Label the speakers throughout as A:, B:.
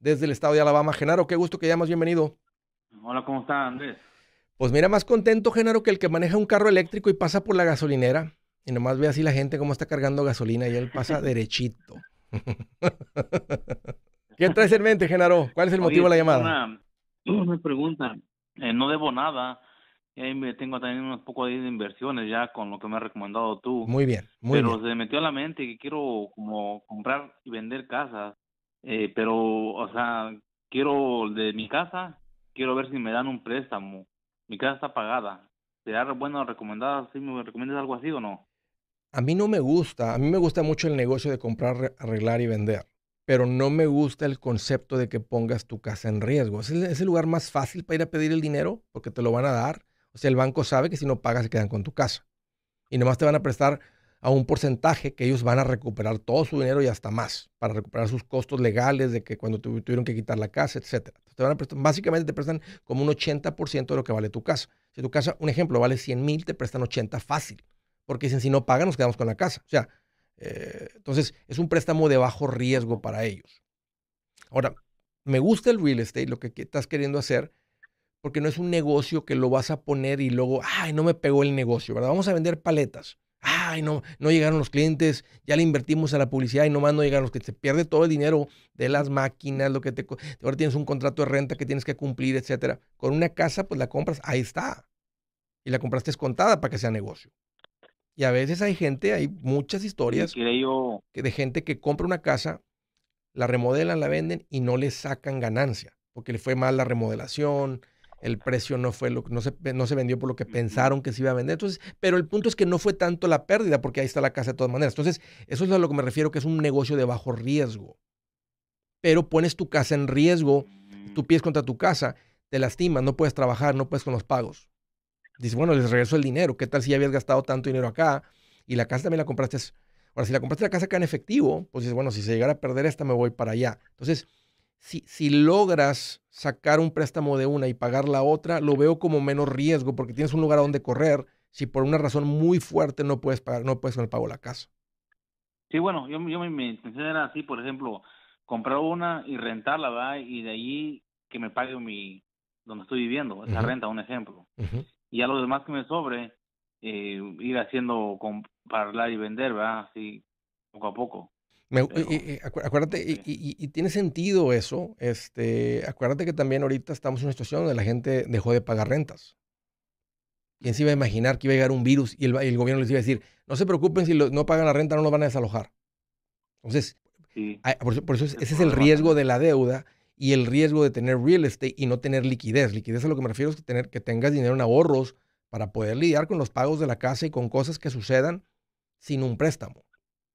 A: desde el estado de Alabama. Genaro, qué gusto que llamas, bienvenido.
B: Hola, ¿cómo está Andrés?
A: Pues mira, más contento, Genaro, que el que maneja un carro eléctrico y pasa por la gasolinera. Y nomás ve así la gente cómo está cargando gasolina y él pasa derechito. ¿Qué traes en mente, Genaro? ¿Cuál es el motivo de la llamada? Una, me preguntan,
B: eh, no debo nada. me tengo también unos poco de inversiones ya con lo que me has recomendado tú.
A: Muy bien, muy bien. Pero se
B: me metió a la mente que quiero como comprar y vender casas. Eh, pero, o sea, quiero de mi casa, quiero ver si me dan un préstamo. Mi casa está pagada. ¿Será bueno recomendada? si me recomiendas algo así o no?
A: A mí no me gusta, a mí me gusta mucho el negocio de comprar, arreglar y vender, pero no me gusta el concepto de que pongas tu casa en riesgo. es el lugar más fácil para ir a pedir el dinero porque te lo van a dar. O sea, el banco sabe que si no pagas se quedan con tu casa. Y nomás te van a prestar a un porcentaje que ellos van a recuperar todo su dinero y hasta más para recuperar sus costos legales de que cuando tuvieron que quitar la casa, etc. Te van a prestar, básicamente te prestan como un 80% de lo que vale tu casa. Si tu casa, un ejemplo, vale 100 mil, te prestan 80 fácil. Porque dicen, si no pagan, nos quedamos con la casa. O sea, eh, entonces es un préstamo de bajo riesgo para ellos. Ahora, me gusta el real estate, lo que estás queriendo hacer, porque no es un negocio que lo vas a poner y luego, ay, no me pegó el negocio, ¿verdad? Vamos a vender paletas. Ay, no, no llegaron los clientes, ya le invertimos a la publicidad y nomás no llegaron los clientes. Se pierde todo el dinero de las máquinas, lo que te. Ahora tienes un contrato de renta que tienes que cumplir, etcétera. Con una casa, pues la compras, ahí está. Y la compraste descontada para que sea negocio. Y a veces hay gente, hay muchas historias
B: que
A: de gente que compra una casa, la remodelan, la venden y no le sacan ganancia, porque le fue mal la remodelación, el precio no fue lo no se, no se vendió por lo que pensaron que se iba a vender. Entonces, pero el punto es que no fue tanto la pérdida, porque ahí está la casa de todas maneras. Entonces, eso es a lo que me refiero, que es un negocio de bajo riesgo. Pero pones tu casa en riesgo, tu pies contra tu casa, te lastimas, no puedes trabajar, no puedes con los pagos. Dices, bueno, les regreso el dinero. ¿Qué tal si ya habías gastado tanto dinero acá? Y la casa también la compraste. Ahora, si la compraste la casa acá en efectivo, pues dices, bueno, si se llegara a perder esta, me voy para allá. Entonces, si, si logras sacar un préstamo de una y pagar la otra, lo veo como menos riesgo porque tienes un lugar a donde correr si por una razón muy fuerte no puedes pagar, no puedes con el pago de la casa.
B: Sí, bueno, yo, yo mi, intención era así, por ejemplo, comprar una y rentarla, ¿verdad? Y de allí que me pague mi, donde estoy viviendo, esa renta, un ejemplo. Y a lo demás que me sobre, eh, ir haciendo parlar y vender, ¿verdad? Así, poco a poco
A: acuérdate, y, tiene sentido eso. Este, acuérdate que también ahorita estamos en una situación donde la gente dejó de pagar rentas. ¿Quién se iba a imaginar que iba a llegar un virus y el, gobierno les iba a decir, no se preocupen si no pagan la renta, no nos van a desalojar? Entonces, por, eso ese es el riesgo de la deuda y el riesgo de tener real estate y no tener liquidez. Liquidez a lo que me refiero es que, tener, que tengas dinero en ahorros para poder lidiar con los pagos de la casa y con cosas que sucedan sin un préstamo.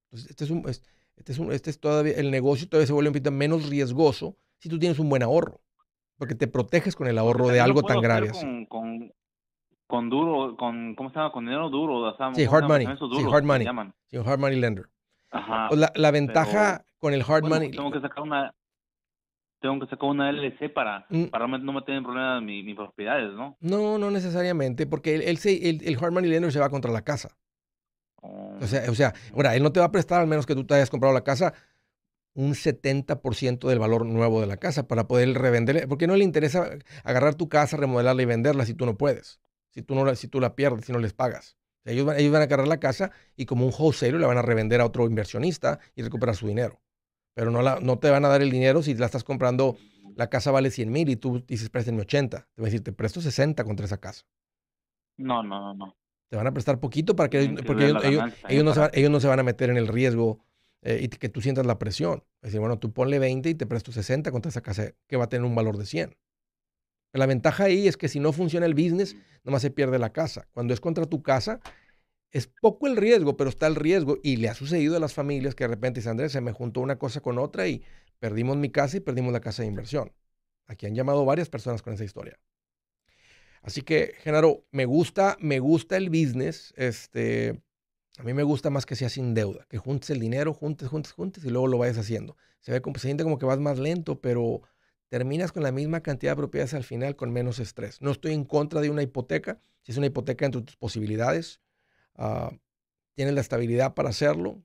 A: Entonces, este es un... Es, este es, un, este es todavía, el negocio todavía se vuelve un poquito menos riesgoso si tú tienes un buen ahorro, porque te proteges con el ahorro de algo tan grave.
B: Con, con, duro, con, ¿cómo se llama? Con dinero duro. O sea, sí, hard money. sí, hard money.
A: Sí, hard money lender. Ajá, pues la, ventaja con el hard money.
B: Tengo que sacar una, tengo que sacar una LLC para, mm. para no meter en problemas mis, propiedades, ¿no?
A: No, no necesariamente, porque el, el, hard money lender se va contra la casa. O sea, o sea, ahora, él no te va a prestar al menos que tú te hayas comprado la casa un 70% del valor nuevo de la casa para poder revenderle. Porque no le interesa agarrar tu casa, remodelarla y venderla si tú no puedes, si tú, no, si tú la pierdes, si no les pagas. O sea, ellos, van, a agarrar la casa y como un serio la van a revender a otro inversionista y recuperar su dinero. Pero no, la, no te van a dar el dinero si la estás comprando, la casa vale 100 mil y tú dices, préstame 80. Te va a decir, te presto 60 contra esa casa.
B: No, no, no, no.
A: Te van a prestar poquito para que, porque ellos, ellos, no se van, a meter en el riesgo eh, y que tú sientas la presión. Es decir, bueno, tú ponle 20 y te presto 60 contra esa casa que va a tener un valor de 100. la ventaja ahí es que si no funciona el business, nomás se pierde la casa. Cuando es contra tu casa, es poco el riesgo, pero está el riesgo. Y le ha sucedido a las familias que de repente dice, Andrés, se me juntó una cosa con otra y perdimos mi casa y perdimos la casa de inversión. Aquí han llamado varias personas con esa historia. Así que, Genaro, me gusta, me gusta el business. Este, a mí me gusta más que sea sin deuda, que juntes el dinero, juntes, juntes, juntes y luego lo vayas haciendo. Se ve como, siente como que vas más lento, pero terminas con la misma cantidad de propiedades al final con menos estrés. No estoy en contra de una hipoteca, si es una hipoteca entre tus posibilidades, ah, tienes la estabilidad para hacerlo,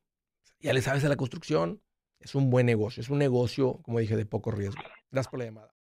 A: ya le sabes a la construcción, es un buen negocio, es un negocio, como dije, de poco riesgo. Gracias por la llamada.